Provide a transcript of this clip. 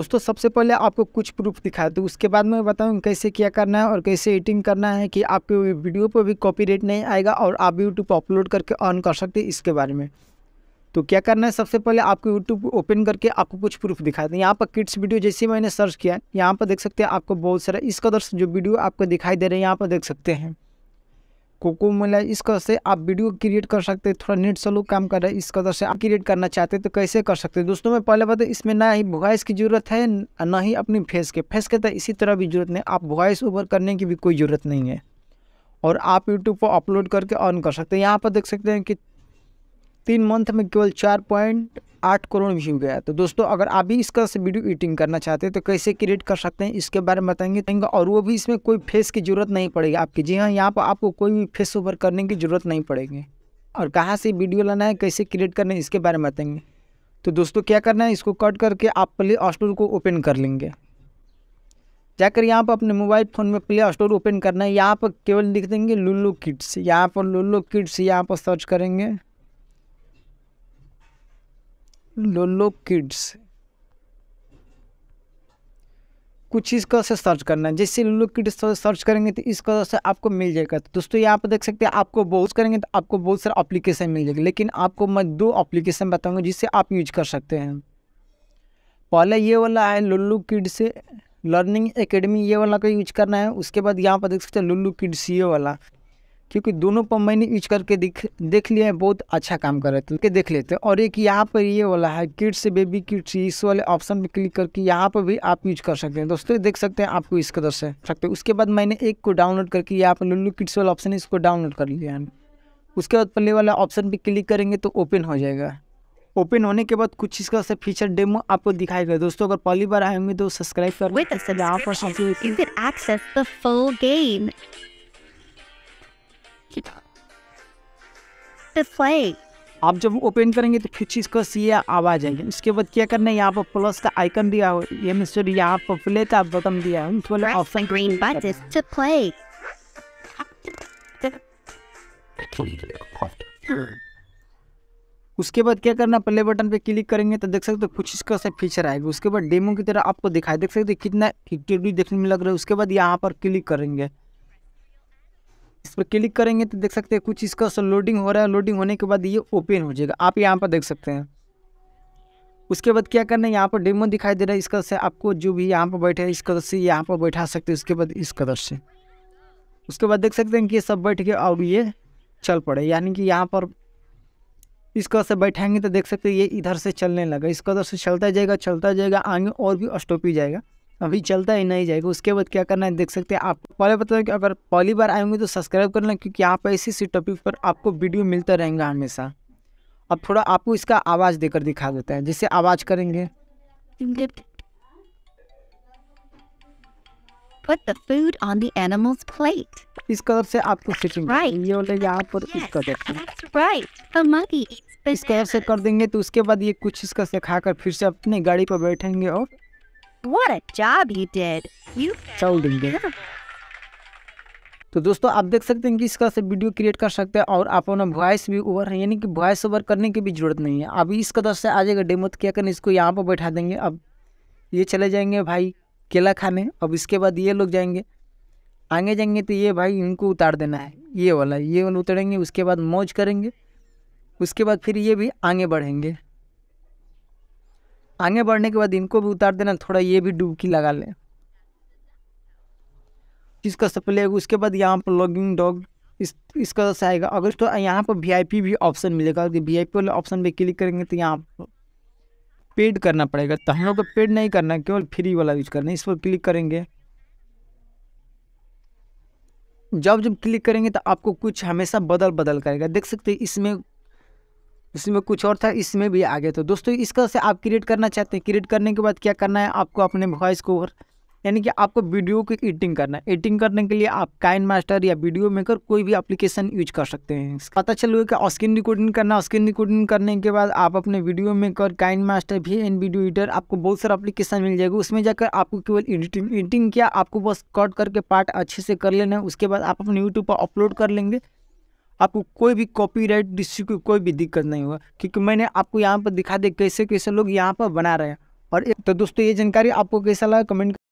दोस्तों सबसे पहले आपको कुछ प्रूफ दिखा दूँ तो उसके बाद मैं बताऊँ कैसे क्या करना है और कैसे एडिटिंग करना है कि आपके वीडियो पर भी कॉपी नहीं आएगा और आप यूट्यूब अपलोड करके ऑन कर सकते इसके बारे में तो क्या करना है सबसे पहले आपको यूट्यूब ओपन करके आपको कुछ प्रूफ दिखाते हैं यहाँ पर किड्स वीडियो जैसे मैंने सर्च किया यहाँ पर देख सकते हैं आपको बहुत सारा इस कदर जो वीडियो आपको दिखाई दे रहे हैं यहाँ पर देख सकते हैं कोको मिला इस कदर से आप वीडियो क्रिएट कर सकते हैं थोड़ा नेट स्लो काम कर रहा है इस कदर तो से आप क्रिएट करना चाहते हैं तो कैसे कर सकते हैं दोस्तों मैं पहले बता इसमें ना ही वॉइस की जरूरत है ना ही अपनी फेस के फेस के तो इसी तरह भी जरूरत नहीं आप वॉइस ओवर करने की भी कोई ज़रूरत नहीं है और आप यूट्यूब पर अपलोड करके ऑन कर सकते हैं यहाँ पर देख सकते हैं कि तीन मंथ में केवल चार पॉइंट आठ करोड़ व्यू गया तो दोस्तों अगर आप भी इसका से वीडियो एडिटिंग करना चाहते हैं तो कैसे क्रिएट कर सकते हैं इसके बारे में बताएंगे और वो भी इसमें कोई फेस की जरूरत नहीं पड़ेगी आपकी जी हाँ यहाँ पर आपको कोई भी फेस ओवर करने की ज़रूरत नहीं पड़ेगी और कहाँ से वीडियो लाना है कैसे क्रिएट करना है इसके बारे में बताएंगे तो दोस्तों क्या करना है इसको कट करके आप प्ले स्टोर को ओपन कर लेंगे जाकर यहाँ पर अपने मोबाइल फ़ोन में प्ले स्टोर ओपन करना है यहाँ पर केवल लिख देंगे लुल्लो किड्स यहाँ पर लुल्लो किड्स यहाँ पर सर्च करेंगे लोलो किड्स कुछ इस कलर से सर्च करना है जैसे लोलो किड्स तो सर्च करेंगे तो इस कलर से आपको मिल जाएगा तो दोस्तों यहाँ पर देख सकते हैं आपको बहुत करेंगे तो आपको बहुत सारे अप्लीकेशन मिल जाएगा लेकिन आपको मैं दो अप्लीकेशन बताऊँगा जिससे आप यूज कर सकते हैं पहले ये वाला है लोलो किड्स लर्निंग एकेडमी ये वाला का यूज करना है उसके बाद यहाँ पर देख सकते हैं लुल्लू किड्स ये वाला क्योंकि दोनों पंप मैंने यूज करके देख देख लिया है बहुत अच्छा काम कर रहे थे तो देख लेते हैं और एक यहाँ पर ये वाला है किड्स बेबी किड्स इस वाले ऑप्शन पर क्लिक करके यहाँ पर भी आप यूज कर सकते हैं दोस्तों देख सकते हैं आपको इस कदर से सकते हैं उसके बाद मैंने एक को डाउनलोड करके यहाँ पर लुल्लू किड्स वाला ऑप्शन इसको डाउनलोड कर लिया है उसके बाद पल्ले वाला ऑप्शन पर क्लिक करेंगे तो ओपन हो जाएगा ओपन होने के बाद कुछ इसका से फीचर डेमो आपको दिखाएगा दोस्तों अगर पहली बार आए होंगे तो सब्सक्राइब कर आप जब ओपन करेंगे तो कुछ चीज़ सी आवाज आएगी उसके बाद क्या करना है यहाँ पर प्लस का आइकन दिया हो ये मिस्टर यहाँ पर प्ले का बटन दिया है उसके बाद क्या करना प्ले बटन पे क्लिक करेंगे तो देख सकते हो कुछ इसका सा फीचर आएगा उसके बाद डेमो की तरह आपको दिखाई देख सकते हो कितना देखने में लग रहा है उसके बाद यहाँ पर क्लिक करेंगे इस पर क्लिक करेंगे तो देख सकते हैं कुछ इसका लोडिंग हो रहा है लोडिंग होने के बाद ये ओपन हो जाएगा आप यहाँ पर देख सकते हैं उसके बाद क्या करना है यहाँ पर डेमो दिखाई दे रहा है इस कदर से आपको जो भी यहाँ पर बैठे इस कदर से यहाँ पर बैठा सकते हैं उसके बाद इस कदर से उसके बाद देख सकते हैं कि ये सब बैठ के और ये चल पड़े यानी कि यहाँ पर इस कदर से बैठाएंगे तो देख सकते हैं ये इधर से चलने लगा इस कदर से चलता जाएगा चलता जाएगा आगे और भी स्टॉप ही जाएगा अभी चलता ही नहीं जाएगा उसके बाद क्या करना है देख सकते हैं आप पहले बता दें कि अगर पहली बार आएंगे तो सब्सक्राइब कर लें क्योंकि आप पर ऐसे ऐसे टॉपिक पर आपको वीडियो मिलता रहेगा हमेशा अब थोड़ा आपको इसका आवाज़ देकर दिखा देते हैं जैसे आवाज़ करेंगे put the food on the animal's plate. इस कलर से आपको फिटिंग right. ये वाले यहाँ पर yes, इस colour That's right. The monkey eats bananas. इस कलर से कर देंगे तो उसके बाद ये कुछ इसका से खाकर फिर से अपने गाड़ी पर बैठेंगे और What a job you did. You him that. तो दोस्तों आप देख सकते हैं कि इस तरह से वीडियो क्रिएट कर सकते हैं और आप अपना वॉइस भी ओवर है यानी कि वॉइस ओवर करने की भी जरूरत नहीं है अभी इस कदर से आ जाएगा डेमो तो क्या करें इसको यहाँ पर बैठा देंगे अब ये चले जाएंगे भाई केला खाने अब इसके बाद ये लोग जाएंगे आगे जाएंगे तो ये भाई इनको उतार देना है ये वाला ये वाला उतरेंगे उसके बाद मौज करेंगे उसके बाद फिर ये भी आगे बढ़ेंगे आगे बढ़ने के बाद इनको भी उतार देना थोड़ा ये भी डुबकी लगा लें इसका सप्ले उसके बाद यहाँ पर लॉगिंग डॉग इस इसका तो से आएगा अगर तो यहाँ पर वीआईपी भी ऑप्शन मिलेगा अगर वीआईपी वाले ऑप्शन पे क्लिक करेंगे तो यहाँ पर पेड करना पड़ेगा तो हम लोग को पेड नहीं करना है केवल फ्री वाला यूज करना है इस पर क्लिक करेंगे जब जब क्लिक करेंगे तो आपको कुछ हमेशा बदल बदल करेगा देख सकते हैं इसमें इसमें कुछ और था इसमें भी आ गया तो दोस्तों इसका से आप क्रिएट करना चाहते हैं क्रिएट करने के बाद क्या करना है आपको अपने वॉइस को और यानी कि आपको वीडियो की एडिटिंग करना है एडिटिंग करने के लिए आप काइन मास्टर या वीडियो मेकर कोई भी एप्लीकेशन यूज कर सकते हैं पता चल गया कि स्क्रीन रिकॉर्डिंग करना स्क्रीन रिकॉर्डिंग करने के बाद आप अपने वीडियो मेकर काइन मास्टर भी एंड वीडियो एडिटर आपको बहुत सारा एप्लीकेशन मिल जाएगा उसमें जाकर आपको केवल एडिटिंग एडिटिंग किया आपको बस कट करके पार्ट अच्छे से कर लेना है उसके बाद आप अपने यूट्यूब पर अपलोड कर लेंगे आपको कोई भी राइट डिस्ट्री की कोई भी दिक्कत नहीं होगा क्योंकि मैंने आपको यहाँ पर दिखा दिया कैसे कैसे लोग यहाँ पर बना रहे हैं और तो दोस्तों ये जानकारी आपको कैसा लगा कमेंट